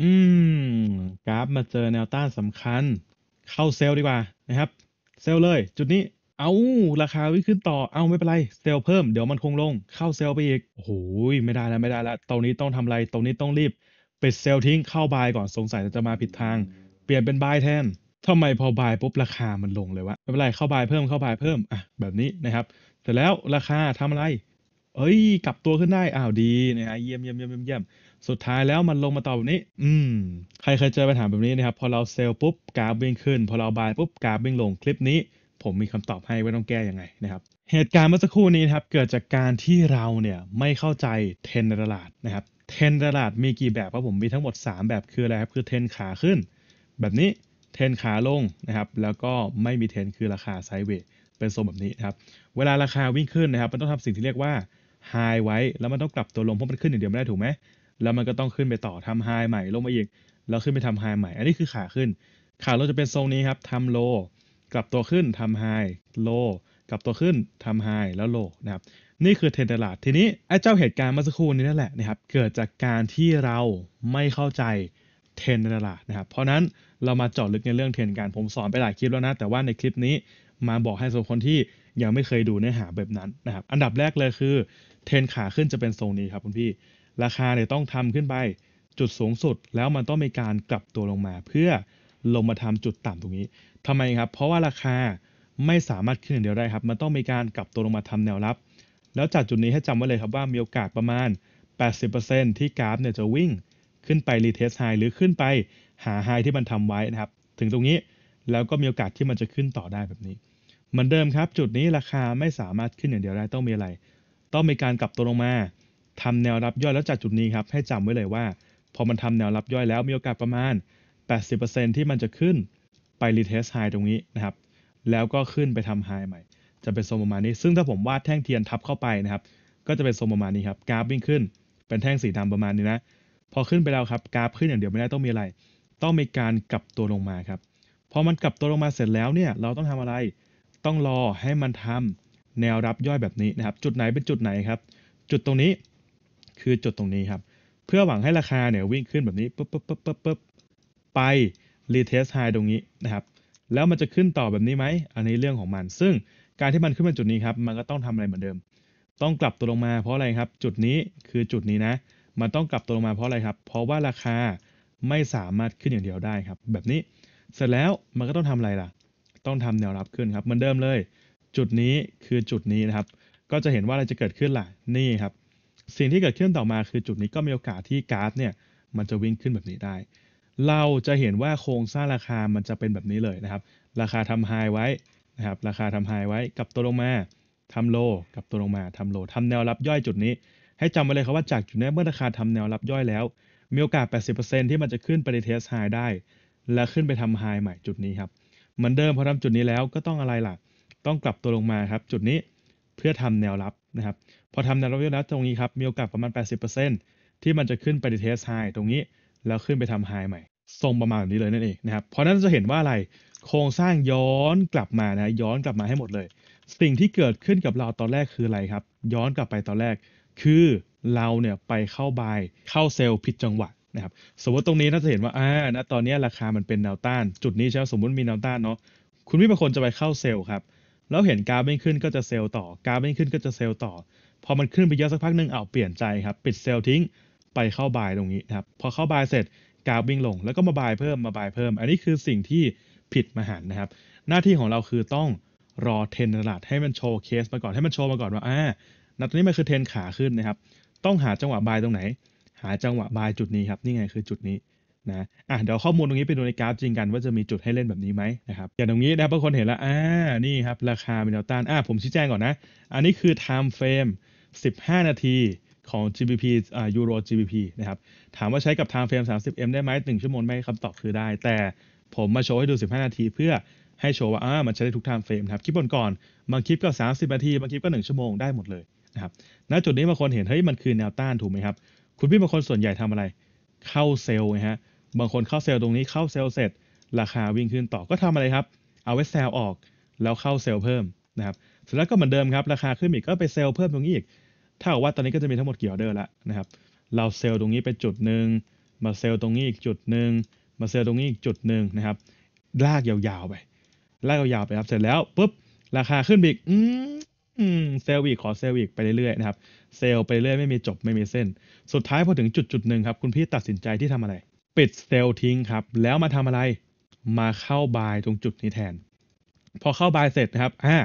อืม กราฟมาเจอแนวต้านสำคัญ เข้าเซลล์ดีกว่า นะครับ เซลล์เลย จุดนี้ เอาราคาวิ่งขึ้นต่อเอาไม่เป็นไร เซลล์เพิ่มเดี๋ยวมันคงลง เข้าเซลล์ไปอีกโอ้โห ไม่ได้แล้วไม่ได้แล้ว ตรงนี้ต้องทำอะไร ตรงนี้ต้องรีบปิดเซลล์ทิ้งเข้าบายก่อนสงสัยจะมาผิดทางเปลี่ยนเป็นบายแทนทำไมพอบายปุ๊บ ราคามันลงเลยวะไม่เป็นไรเข้าบายเพิ่มเข้าบายเพิ่มอ่ะแบบนี้นะครับเสร็จแล้วราคาทำอะไร เอ้ยกลับตัวขึ้นได้อ้าวดีนะฮะเยี่ยมเยี่ยมเยี่ยมเยี่ยมสุดท้ายแล้วมันลงมาต่อแบบนี้ อืม ใครเคยเจอปัญหาแบบนี้นะครับพอเราเซลล์ปุ๊บกราฟวิ่งขึ้น พอเราบายปุ๊บกราฟวิ่งลงคลิปนี้ ผมมีคำตอบให้ว่าต้องแก้ยังไงนะครับเหตุการณ์เมื่อสักครู่นี้นะครับเกิดจากการที่เราเนี่ยไม่เข้าใจเทรนตลาดนะครับเทรนตลาดมีกี่แบบครับผมมีทั้งหมด 3 แบบคืออะไรครับคือเทรนขาขึ้น แบบนี้เทรนขาลงนะครับแล้วก็ไม่มีเทรนคือราคาไซด์เวทเป็นโซนแบบนี้นะครับเวลาราคาวิ่งขึ้นนะครับมันต้องทำสิ่งที่เรียกว่าไฮไว้แล้วมันต้องกลับตัวลงเพราะมันขึ้นอย่างเดียวไม่ได้ถูกไหมแล้วมันก็ต้องขึ้นไปต่อทำไฮใหม่ลงมาอีกแล้วขึ้นไปทำไฮใหม่อันนี้คือขาขึ้น ขาเราจะเป็นทรงนี้ครับทำโลกลับตัวขึ้นทำไฮโลกลับตัวขึ้นทำไฮแล้วโลนะครับ นี่คือเทรนตลาดทีนี้ไอ้เจ้าเหตุการณ์เมื่อสักครู่นี้นั่นแหละนะครับเกิดจากการที่เราไม่เข้าใจเทรนตลาดนะครับ เพราะนั้นเรามาเจาะลึกในเรื่องเทรนการผมสอนไปหลายคลิปแล้วนะแต่ว่าในคลิปนี้มาบอกให้สำหรับคนที่ยังไม่เคยดูเนื้อหาแบบนั้นนะครับอันดับแรกเลยคือเทรนขาขึ้นจะเป็นทรงนี้ครับคุณพี่ราคาเนี่ยต้องทำขึ้นไปจุดสูงสุด แล้วมันต้องมีการกลับตัวลงมา เพื่อลงมาทำจุดต่ำตรงนี้ ทำไมครับ เพราะว่าราคาไม่สามารถขึ้นเดียวได้ครับ มันต้องมีการกลับตัวลงมาทำแนวรับ แล้วจากจุดนี้ให้จำไว้เลยครับว่ามีโอกาสประมาณ 80%ที่กราฟ เนี่ยจะวิ่ง ขึ้นไปรีเทสไฮหรือขึ้นไปหาไฮที่มันทำไว้นะครับ ถึงตรงนี้แล้วก็มีโอกาสที่มันจะขึ้นต่อได้แบบนี้เหมือนเดิมครับจุดนี้ราคาไม่สามารถขึ้นอย่างเดียวได้ต้องมีอะไร ต้องมีการกลับตัวลงมาทำแนวรับย่อยแล้วจากจุดนี้ครับ ให้จำไว้เลยว่า พอมันทำแนวรับย่อยแล้วมีโอกาสประมาณ 80%ที่มันจะขึ้นไปรีเทสไฮตรงนี้นะครับ แล้วก็ขึ้นไปทำไฮใหม่ จะเป็นโซนประมาณนี้ ซึ่งถ้าผมวาดแท่งเทียนทับเข้าไปนะครับ ก็จะเป็นโซนประมาณนี้ครับ กราฟวิ่งขึ้น เป็นแท่งสีดำประมาณนี้นะ พอขึ้นไปแล้วครับ กราฟขึ้นอย่างเดียวไม่ได้ต้องมีอะไร ต้องมีการกลับตัวลงมาครับ พอมันกลับตัวลงมาเสร็จแล้วเนี่ย เราต้องทำอะไร ต้องรอให้มันทำแนวรับย่อยแบบนี้นะครับ จุดไหนเป็นจุดไหนครับ จุดตรงนี้คือจุดตรงนี้ครับ เพื่อหวังให้ราคาเนี่ยวิ่งขึ้นแบบนี้ปุ๊บปุ๊บปุ๊บปุ๊บปุ๊บไปรีเทสไฮตรงนี้นะครับแล้วมันจะขึ้นต่อแบบนี้ไหม อันนี้เรื่องของมัน ซึ่งการที่มันขึ้นมาจุดนี้ครับมันก็ต้องทำอะไรเหมือนเดิม ต้องกลับตัวลงมาเพราะอะไรครับ จุดนี้คือจุดนี้นะ มันต้องกลับตัวลงมาเพราะอะไรครับ เพราะว่าราคาไม่สามารถขึ้นอย่างเดียวได้ครับ แบบนี้เสร็จแล้วมันก็ต้องทำอะไรล่ะ ต้องทำแนวรับขึ้นครับ เหมือนเดิมเลย จุดนี้คือจุดนี้นะครับ ก็จะเห็นว่าอะไรจะเกิดขึ้นล่ะนี่ครับสิ่งที่เกิดขึ้นต่อมาคือจุดนี้ก็มีโอกาสที่กราฟเนี่ยมันจะวิ่งขึ้นแบบนี้ได้ เราจะเห็นว่าโครงสร้างราคามันจะเป็นแบบนี้เลยนะครับ ราคาทำไฮไว้นะครับราคาทำไฮไว้ กับตัวลงมาทำโลกับตัวลงมาทำโลทำแนวรับย่อยจุดนี้ ให้จำไว้เลยครับว่าจากจุดนี้เมื่อราคาทำแนวรับย่อยแล้ว มีโอกาส 80%ที่มันจะขึ้นไปเทสไฮได้ และขึ้นไปทำไฮใหม่จุดนี้ครับเหมือนเดิมพอทำจุดนี้แล้ว ก็ต้องอะไรล่ะ ต้องกลับตัวลงมาครับจุดนี้เพื่อทำแนวรับนะครับพอทำแนวรับยอะแล้วตรงนี้ครับ มีโอกาสประมาณ 80%ที่มันจะขึ้นไปเทสไฮตรงนี้แล้วขึ้นไปทำไฮใหม่ ทรงประมาณแบบนี้เลยนั่นเองนะครับเพราะนั้นจะเห็นว่าอะไรโครงสร้างย้อนกลับมานะย้อนกลับมาให้หมดเลย สิ่งที่เกิดขึ้นกับเราตอนแรกคืออะไรครับ ย้อนกลับไปตอนแรก คือเราเนี่ยไปเข้าบาย เข้าเซลล์ผิดจังหวะนะครับ สมมติตรงนี้น่าจะเห็นว่าอ่านะตอนนี้ราคามันเป็นแนวต้าน จุดนี้ใช่ไหมสมมติมีแนวต้านเนาะคุณพี่บางคนจะไปเข้าเซลล์ครับแล้วเห็นกราฟไม่ขึ้นก็จะเซลล์ต่อกราฟไม่ขึ้นก็จะเซลล์ต่อพอมันขึ้นไปเยอะสักพักหนึ่งเอาเปลี่ยนใจครับปิดเซลล์ทิ้งไปเข้าบายตรงนี้นะครับพอเข้าบายเสร็จกราฟวิ่งลง แล้วก็มาบายเพิ่มมาบายเพิ่ม อันนี้คือสิ่งที่ผิดมหันนะครับหน้าที่ของเราคือต้องรอเทรนตลาดให้มันโชว์เคส มาก่อนให้มันโชว์มาก่อนว่าอ่าณตอนนี้มันคือเทรนขาขึ้นนะครับต้องหาจังหวะบายตรงไหน หาจังหวะบายจุดนี้ครับนี่ไงคือจุดนี้นะอ่ะเดี๋ยวข้อมูลตรงนี้ไปดูในกราฟจริงกันว่าจะมีจุดให้เล่นแบบนี้ไหมนะครับอย่างตรงนี้นะครับบางคนเห็นแล้วอ่านี่ครับ ราคาเป็นแนวต้านอ่ะผมชี้แจงก่อนนะ อันนี้คือ time frame 15 นาทีของ GBP อ่า Euro GBP นะครับ ถามว่าใช้กับ time frame 30M ได้ไหม1ชั่วโมงไหมคำตอบคือได้ แต่ผมมาโชว์ให้ดู 15 นาทีเพื่อให้โชว์ว่าอ่ามันใช้ได้ทุก time frame ครับคลิปก่อนๆบางคลิปก็ 30 นาทีบางคลิปก็ 1 ชั่วโมงได้หมดเลยนะครับณจุดนี้บางคนเห็นเฮ้ยมันคือแนวต้านถูกไหมครับคุณพี่บางคนส่วนใหญ่ทำอะไร เข้าเซลล์นะฮะบางคนเข้าเซลล์ตรงนี้เข้าเซลล์เสร็จ ราคาวิ่งขึ้นต่อก็ทำอะไรครับ เอาไว้เซลล์ออกแล้วเข้าเซลล์เพิ่มนะครับ เสร็จแล้วก็เหมือนเดิมครับราคาขึ้นอีก ก็ไปเซลล์เพิ่มตรงนี้อีก ถ้าว่าตอนนี้ก็จะมีทั้งหมดกี่ออเดอร์ละนะครับ เราเซลล์ตรงนี้ไปจุดหนึ่งมาเซลล์ตรงนี้อีกจุดหนึ่งมาเซลล์ตรงนี้อีกจุดหนึ่งนะครับ ลากยาวๆไป ลากยาวๆไปครับ เสร็จแล้วปุ๊บราคาขึ้นอีก อืมเซลล์อีกขอเซลล์อีกไปเรื่อยๆนะครับ เซลล์ไปเรื่อยไม่มีจบไม่มีเส้น สุดท้ายพอถึงจุดจุดหนึ่งครับคุณพี่ตัดสินใจที่ทำอะไรปิดเซลล์ทิ้งครับ แล้วมาทำอะไรมาเข้าบายตรงจุดนี้แทน พอเข้าบายเสร็จ นะครับ อ่า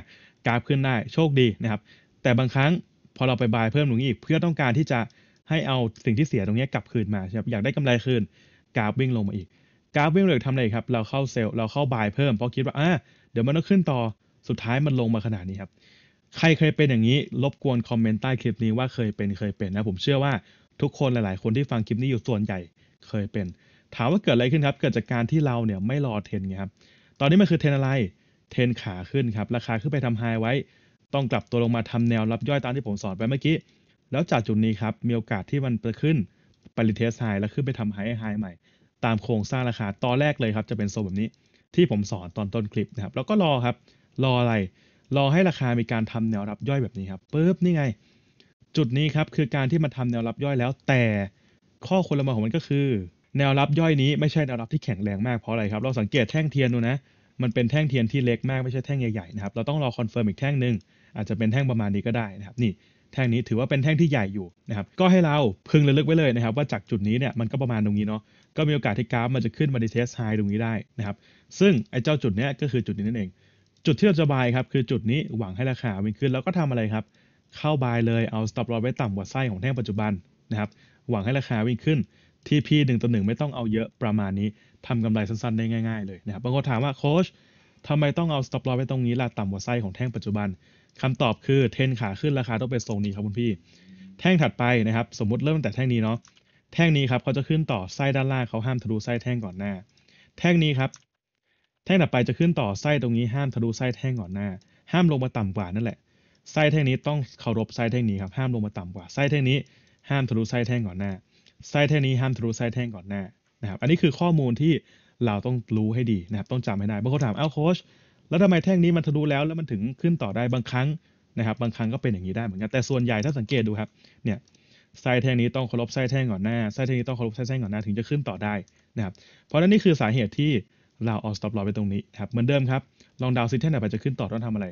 กราฟขึ้นได้โชคดีนะครับ แต่บางครั้งพอเราไปบายเพิ่มตรงนี้อีก เพื่อต้องการที่จะให้เอาสิ่งที่เสียตรงนี้กลับคืนมาครับอยากได้กำไรคืนกราฟวิ่งลงมาอีก กราฟวิ่งเลยทำอะไรครับเราเข้าเซลล์เราเข้าบายเพิ่มเพราะคิดว่าอ่าเดี๋ยวมันต้องขึ้นต่อสุดท้ายมันลงมาขนาดนี้ครับใครเคยเป็นอย่างนี้รบกวนคอมเมนต์ใต้คลิปนี้ว่าเคยเป็นเคยเป็นนะผมเชื่อว่าทุกคนหลายๆ คนที่ฟังคลิปนี้อยู่ส่วนใหญ่เคยเป็นถามว่าเกิดอะไรขึ้นครับ เกิดจากการที่เราเนี่ยไม่รอเทรนไงครับตอนนี้มันคือเทรนอะไร เทรนขาขึ้นครับราคาขึ้นไปทำไฮไว้ ต้องกลับตัวลงมาทำแนวรับย่อยตามที่ผมสอนไปเมื่อกี้แล้วจากจุดนี้ครับมีโอกาสที่มันจะขึ้น ปริเทสไฮแล้วขึ้นไปทำไฮไฮใหม่ ตามโครงสร้างราคาตอนแรกเลยครับ จะเป็นโซนแบบนี้ที่ผมสอนตอนต้นคลิปนะครับแล้วก็รอครับ รออะไร รอให้ราคามีการทำแนวรับย่อยแบบนี้ครับปุ๊บนี่ไง จุดนี้ครับคือการที่มาทำแนวรับย่อยแล้วแต่ข้อควรระวังของมันก็คือ แนวรับย่อยนี้ไม่ใช่แนวรับที่แข็งแรงมาก เพราะอะไรครับ เราสังเกตแท่งเทียนดูนะ มันเป็นแท่งเทียนที่เล็กมาก ไม่ใช่แท่งใหญ่ๆนะครับ เราต้องรอคอนเฟิร์มอีกแท่งหนึ่งอาจจะเป็นแท่งประมาณนี้ก็ได้นะครับนี่แท่งนี้ถือว่าเป็นแท่งที่ใหญ่อยู่นะครับ ก็ให้เราพึงระลึกไว้เลยนะครับ ว่าจากจุดนี้เนี่ยมันก็ประมาณตรงนี้เนาะก็มีโอกาสที่กราฟมันจะขึ้นมาดิเทสไฮตรงนี้ได้นะครับ ซึ่งไอ้เจ้าจุดนี้ก็คือจุดนี้นั่นเอง จุดที่เราจะบายครับคือจุดนี้หวังให้ราคาวิ่งขึ้นแล้วก็ทำอะไรครับ เข้าบายเลยเอาสต็อปลอไว้ต่ากว่าไส้ของแท่งปัจจุบันนะครับหวังให้ราคาวิ่งขึ้น TP 1ต่อหนึ่งไม่ต้องเอาเยอะประมาณนี้ ทำกำไรสั้นๆได้ง่ายๆเลยนะครับบางคนถามว่าโค้ชทำไมต้องเอา stop loss ไว้ตรงนี้ล่ะต่ำกว่าไส้ของแท่งปัจจุบัน คำตอบคือเทนขาขึ้นราคาต้องไปทรงนี้ครับคุณพี่ แท่งถัดไปนะครับสมมติเริ่มตั้งแต่แท่งนี้เนาะแท่งนี้ครับ เขาจะขึ้นต่อไส้ด้านล่างเขาห้ามทะลุไส้แท่งก่อนหน้า แท่งนี้ครับ แท่งถัดไปจะขึ้นต่อไส้ตรงนี้ห้ามทะลุไส้แท่งก่อนหน้า ห้ามลงมาต่ำกว่านั่นแหละไส้แท่งนี้ต้องเคารพไส้แท่งนี้ครับห้ามลงมาต่ำกว่าไส้แท่งนี้ห้ามทะลุไส้แท่งก่อนหน้าไส้แท่งนี้ห้ามทะลุไส้แท่งก่อนหน้า นะครับ อันนี้คือข้อมูลที่เราต้องรู้ให้ดีนะครับ ต้องจำให้ได้บางคนถามเอ้าโค้ช แล้วทำไมแท่งนี้มันทะลุแล้วแล้วมันถึงขึ้นต่อได้ บางครั้งนะครับ บางครั้งก็เป็นอย่างนี้ได้เหมือนกัน แต่ส่วนใหญ่ถ้าสังเกตดูครับ เนี่ยไส้แท่งนี้ต้องเคารพไส้แท่งก่อนหน้าไส้แท่งนี้ต้องเคารพไส้แท่งก่อนหน้าถึงจะขึ้นต่อได้นะครับ เพราะนั้นนี่คือสาเหตุที่เราเอาสต็อปลอไปตรงนี้ครับเหมือนเดิมครับลองดาวซิแท่งไหนไปจะขึ้นต่อต้องทำอะไร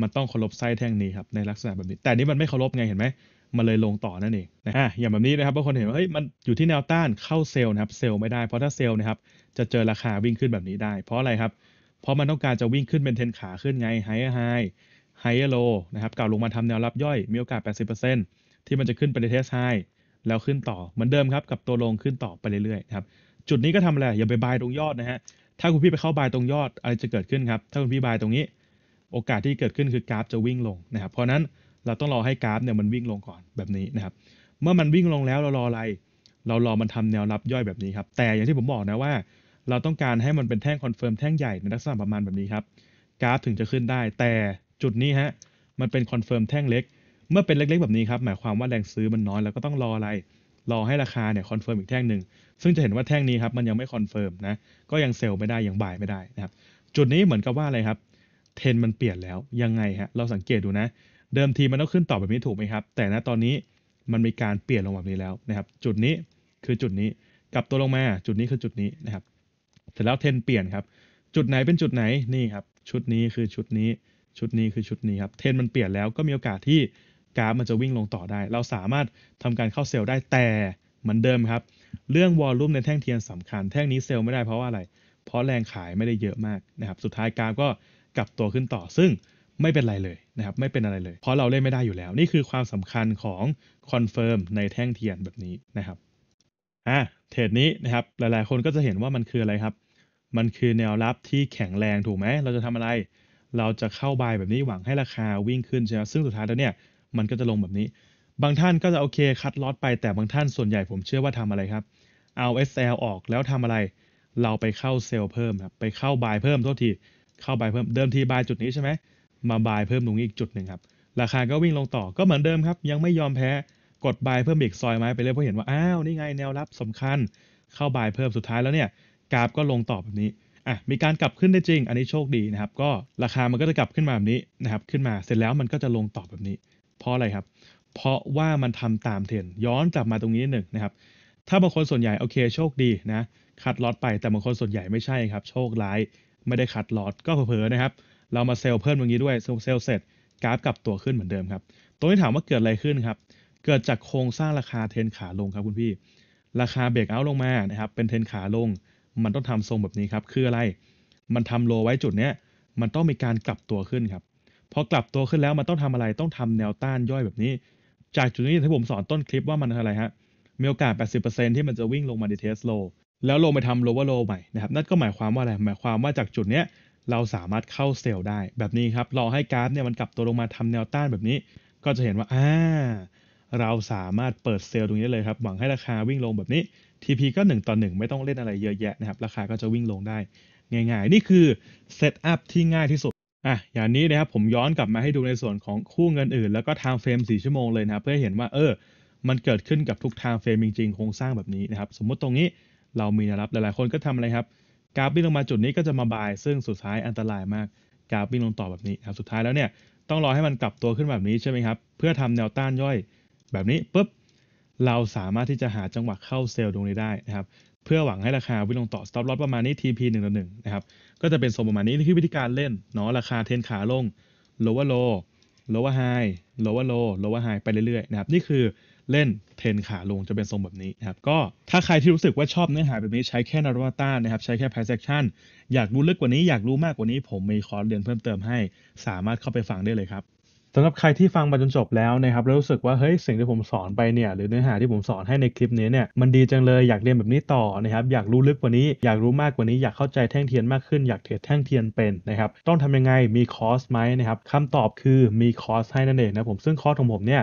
มันต้องเคารพไส้แท่งนี้ครับในลักษณะแบบนี้ แต่นี้มันไม่เคารพไงเห็นไหมมันเลยลงต่อนั่นเองนะฮะอย่างแบบนี้นะครับบางคนเห็นว่าเฮ้ยมันอยู่ที่แนวต้านเข้าเซลล์นะครับ เซลล์ไม่ได้เพราะถ้าเซลล์นะครับจะเจอราคาวิ่งขึ้นแบบนี้ได้ เพราะอะไรครับเพราะมันต้องการจะวิ่งขึ้นเป็นเทนขาขึ้นไงไฮไฮไฮโลนะครับกลับลงมาทำแนวรับย่อยมีโอกาส 80%ที่มันจะขึ้นไปในเทสไฮแล้วขึ้นต่อเหมือนเดิมครับกับตัวลงขึ้นต่อไปเรื่อยๆครับจุดนี้ก็ทำอะไรอย่าไปบายตรงยอดนะฮะถ้าคุณพี่ไปเข้าบายตรงยอดอะไรจะเกิดขึ้นครับถ้าคุณพี่บายตรงนี้ โอกาสที่เกิดขึ้นคือกราฟจะวิ่งลงนะครับเพราะนั้นเราต้องรอให้กราฟเนี่ยมันวิ่งลงก่อนแบบนี้นะครับ เมื่อมันวิ่งลงแล้วเรารออะไร เรารอมันทำแนวรับย่อยแบบนี้ครับ แต่อย่างที่ผมบอกนะว่า เราต้องการให้มันเป็นแท่งคอนเฟิร์มแท่งใหญ่ในลักษณะประมาณแบบนี้ครับ กราฟถึงจะขึ้นได้ แต่จุดนี้ฮะ มันเป็นคอนเฟิร์มแท่งเล็ก เมื่อเป็นเล็ก ๆ แบบนี้ครับหมายความว่าแรงซื้อมันน้อยแล้วก็ต้องรออะไร รอให้ราคาเนี่ยคอนเฟิร์มอีกแท่งหนึ่งซึ่งจะเห็นว่าแท่งนี้ครับมันยังไม่คอนเฟิร์มนะ ก็ยังเซลล์ไม่ได้ยังบ่ายไม่ได้นะครับ จุดนี้เหมือนกับว่าอะไรครับเทนมันเปลี่ยนแล้วยังไงฮะเราสังเกตดูนะเดิมทีมันต้องขึ้นต่อแบบนี้ถูกไหมครับ แต่ณตอนนี้มันมีการเปลี่ยนลงแบบนี้แล้วนะครับ จุดนี้คือจุดนี้ กลับตัวลงมาจุดนี้คือจุดนี้นะครับ เสร็จแล้วเทนเปลี่ยนครับ จุดไหนเป็นจุดไหน นี่ครับ ชุดนี้คือชุดนี้ ชุดนี้คือชุดนี้ครับ เทนมันเปลี่ยนแล้วก็มีโอกาสที่กราฟมันจะวิ่งลงต่อได้ เราสามารถทำการเข้าเซลล์ได้ แต่มันเดิมครับ เรื่องวอลลุ่มในแท่งเทียนสำคัญ แท่งนี้เซลล์ไม่ได้เพราะว่าอะไร เพราะแรงขายไม่ได้เยอะมากนะครับ สุดท้ายกราฟก็กลับตัวขึ้นต่อซึ่งไม่เป็นไรเลยนะครับไม่เป็นอะไรเลย เพราะเราเล่นไม่ได้อยู่แล้ว นี่คือความสำคัญของคอนเฟิร์มในแท่งเทียนแบบนี้นะครับอ่ะเทรดนี้นะครับหลายๆคนก็จะเห็นว่ามันคืออะไรครับ มันคือแนวรับที่แข็งแรงถูกไหม เราจะทำอะไร เราจะเข้าบายแบบนี้หวังให้ราคาวิ่งขึ้นใช่ไหมซึ่งสุดท้ายแล้วเนี่ย มันก็จะลงแบบนี้ บางท่านก็จะโอเคคัดลอตไปแต่บางท่านส่วนใหญ่ผมเชื่อว่าทำอะไรครับเอา SL ออกแล้วทำอะไร เราไปเข้าเซลล์เพิ่มครับไปเข้าบายเพิ่มโทษทีเข้าบายเพิ่มเดิมทีบายจุดนี้ใช่ไหมมาบายเพิ่มตรงนี้อีกจุดหนึ่งครับ ราคาก็วิ่งลงต่อก็เหมือนเดิมครับ ยังไม่ยอมแพ้กดบายเพิ่มอีกซอยไม้ไปเรื่อยเพราะเห็นว่า อ้าว นี่ไงแนวรับ สำคัญ เข้าบายเพิ่มสุดท้ายแล้วเนี่ย กราฟก็ลงต่อแบบนี้อ่ะมีการกลับขึ้นได้จริง อันนี้โชคดีนะครับ ก็ราคามันก็จะกลับขึ้นมาแบบนี้นะครับ ขึ้นมาเสร็จแล้วมันก็จะลงต่อแบบนี้ เพราะอะไรครับ เพราะว่ามันทำตามเทรนย้อนกลับมาตรงนี้หนึ่งนะครับ ถ้าบางคนส่วนใหญ่โอเคโชคดีนะ คัดลอตไปแต่บางคนส่วนใหญ่ไม่ใช่ครับโชคร้ายไม่ได้คัดลอตก็เผลอๆนะครับเรามาเซลล์เพิ่มตรงนี้ด้วยเซลล์เสร็จกราฟกลับตัวขึ้นเหมือนเดิมครับ ตรงนี้ถามว่าเกิดอะไรขึ้นครับ เกิดจากโครงสร้างราคาเทนขาลงครับคุณพี่ ราคาเบรกเอา ลงมานะครับเป็นเทนขาลง มันต้องทำทรงแบบนี้ครับคืออะไร มันทำโลไว้จุดเนี้ย มันต้องมีการกลับตัวขึ้นครับพอกลับตัวขึ้นแล้วมันต้องทำอะไรต้องทำแนวต้านย่อยแบบนี้ จากจุดนี้ที่ผมสอนต้นคลิปว่ามันอะไรฮะมีโอกาส 80%ที่มันจะวิ่งลงมาดีเทสโลแล้วลงไปทำโลว์โลใหม่นะครับนั่นก็หมายความว่าอะไรหมายความว่าจากจุดเนี้ยเราสามารถเข้าเซลล์ได้ แบบนี้ครับ รอให้กราฟเนี่ยมันกลับตัวลงมาทำแนวต้านแบบนี้ ก็จะเห็นว่า อ่า เราสามารถเปิดเซลล์ตรงนี้เลยครับ หวังให้ราคาวิ่งลงแบบนี้ TP ก็ 1ต่อ1ไม่ต้องเล่นอะไรเยอะแยะนะครับ ราคาก็จะวิ่งลงได้ ง่าย ๆ นี่คือเซตอัพที่ง่ายที่สุด อ่ะ อย่างนี้นะครับ ผมย้อนกลับมาให้ดูในส่วนของคู่เงินอื่น แล้วก็ทางเฟรม4 ชั่วโมงเลยนะครับ เพื่อเห็นว่า เออ มันเกิดขึ้นกับทุกทางเฟรมจริงๆ โครงสร้างแบบนี้นะครับ สมมติตรงนี้ เรามีนะครับ หลายๆ คนก็ทำอะไรครับกราฟวิ่งลงมาจุดนี้ก็จะมาบายซึ่งสุดท้ายอันตรายมากกราฟวิ่งลงต่อแบบนี้ครับสุดท้ายแล้วเนี่ย ต้องรอให้มันกลับตัวขึ้นแบบนี้ใช่ไหมครับ เพื่อทำแนวต้านย่อย แบบนี้ปุ๊บเราสามารถที่จะหาจังหวะเข้าเซลล์ตรงนี้ได้นะครับ เพื่อหวังให้ราคาวิ่งลงต่อ stop loss ประมาณนี้ TP 1ต่อหนะครับ ก็จะเป็นโซประมาณนี้นี่คือวิธีการเล่นเนาะราคาเทนขาลง lower low lower high lower low lower high ไปเรื่อยๆนะครับนี่คือเล่นเทนขาลงจะเป็นทรงแบบนี้นะครับก็ถ้าใครที่รู้สึกว่าชอบเนื้อหาแบบนี้ใช้แค่นารูต้านะครับใช้แค่ไพซ์เซ็กชันอยากรู้ลึกกว่านี้ อยากรู้มากกว่านี้ ผมมีคอร์สเรียนเพิ่มเติมให้สามารถเข้าไปฟังได้เลยครับสำหรับใครที่ฟังมาจนจบแล้วนะครับแล้ว รู้สึกว่าเฮ้ย สิ่งที่ผมสอนไปเนี่ยหรือเนื้อหาที่ผมสอนให้ในคลิปนี้เนี่ยมันดีจังเลยอยากเรียนแบบนี้ต่อนะครับอยากรู้ลึกกว่านี้ อยากรู้มากกว่านี้อยากเข้าใจแท่งเทียนมากขึ้นอยากเทรดแท่งเทียนเป็นนะครับต้องทำยังไงมีคอร์สไหมนะครับคำตอบคือมีคอร์สให้นั่นเองนะผมซึ่งคอร์สของผมเนี่ย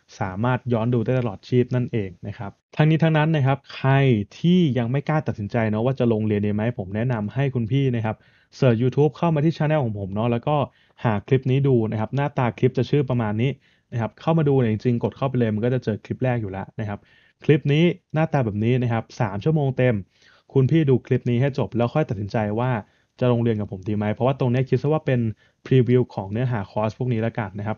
สามารถย้อนดูได้ตลอดชีพนั่นเองนะครับ ทั้งนี้ทั้งนั้นนะครับ ใครที่ยังไม่กล้าตัดสินใจเนาะว่าจะลงเรียนดีไหมผมแนะนำให้คุณพี่นะครับเสิร์ชยู u t u b e เข้ามาที่ช anel ของผมเนาะแล้วก็หาคลิปนี้ดูนะครับ หน้าตาคลิปจะชื่อประมาณนี้นะครับ เข้ามาดูเนี่ยจริงๆกดเข้าไปเลยมันก็จะเจอคลิปแรกอยู่แล้วนะครับ คลิปนี้หน้าตาแบบนี้นะครับ 3 ชั่วโมงเต็ม คุณพี่ดูคลิปนี้ให้จบ แล้วค่อยตัดสินใจว่าจะลงเรียนกับผมดีไหมเพราะว่าตรงนี้คิดซะว่าเป็นพรีวิวของเนื้อหาคอร์สพวกนี้แล้วกันนะครับ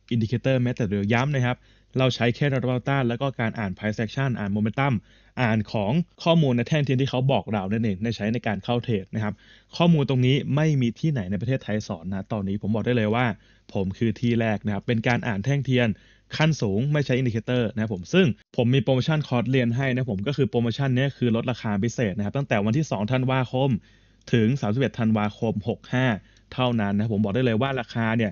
อินดิเคเตอร์แม้แต่เดียวย้ำนะครับ เราใช้แค่ระดับต้านแล้วก็การอ่านไพ i c e a c t i อ่านโมเมนตัมอ่านของข้อมูลในแท่งเทียนที่เขาบอกเรานั่นเองในใช้ในการเข้าเทรดนะครับข้อมูลตรงนี้ไม่มีที่ไหนในประเทศไทยสอนนะตอนนี้ผมบอกได้เลยว่า ผมคือที่แรกนะครับเป็นการอ่านแท่งเทียน ขั้นสูงไม่ใช้อินดิเคเตอร์นะผมซึ่งผมมีโปรโมชั่นคอร์สเรียนให้นะผมก็คือโปรโมชั่นนี้คือลดราคาพิเศษนะครับตั้งแต่วันที่2ธันวาคมถึง31ธันวาคม65 เท่านั้นนะผมบอกได้เลยว่าราคาเนี่ย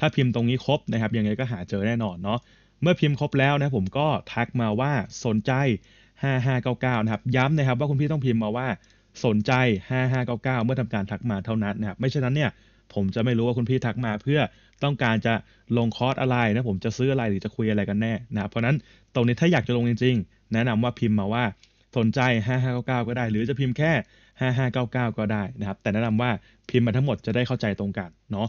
ถ้าพิมพ์ตรงนี้ครบนะครับยังไงก็หาเจอแน่นอนเนาะเมื่อพิมพ์ครบแล้วนะผมก็ทักมาว่าสนใจ 5599 นะครับ ย้ำนะครับ ว่าคุณพี่ต้องพิมพ์มาว่าสนใจ 5599 เมื่อทำการทักมาเท่านั้นนะครับไม่เช่นนั้นเนี่ยผมจะไม่รู้ว่าคุณพี่ทักมาเพื่อต้องการจะลงคอร์ส อะไรนะผมจะซื้ออะไรหรือจะคุยอะไรกันแน่นะ เพราะนั้นตรงนี้ถ้าอยากจะลงจริงๆ แนะนำว่าพิมพ์มาว่าสนใจ 5599 ก็ได้ หรือจะพิมพ์แค่ 5599 ก็ได้นะครับ แต่แนะนำว่าพิมพ์มาทั้งหมดจะได้เข้าใจตรงกันเนาะ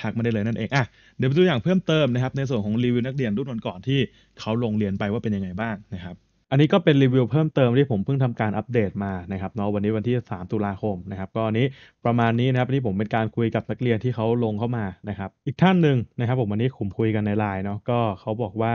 ทักมาได้เลยนั่นเองอ่ะเดี๋ยวไปดูอย่างเพิ่มเติมนะครับในส่วนของรีวิวนักเรียนรุ่นก่อนที่เขาลงเรียนไปว่าเป็นยังไงบ้างนะครับ อันนี้ก็เป็นรีวิวเพิ่มเติมที่ผมเพิ่งทำการอัปเดตมานะครับเนาะวันนี้วันที่ 3 ตุลาคมนะครับก็นี้ประมาณนี้นะครับที่ผมเป็นการคุยกับนักเรียนที่เขาลงเข้ามานะครับอีกท่านหนึ่งนะครับผมวันนี้ผมคุยกันในไลน์เนาะก็เขาบอกว่า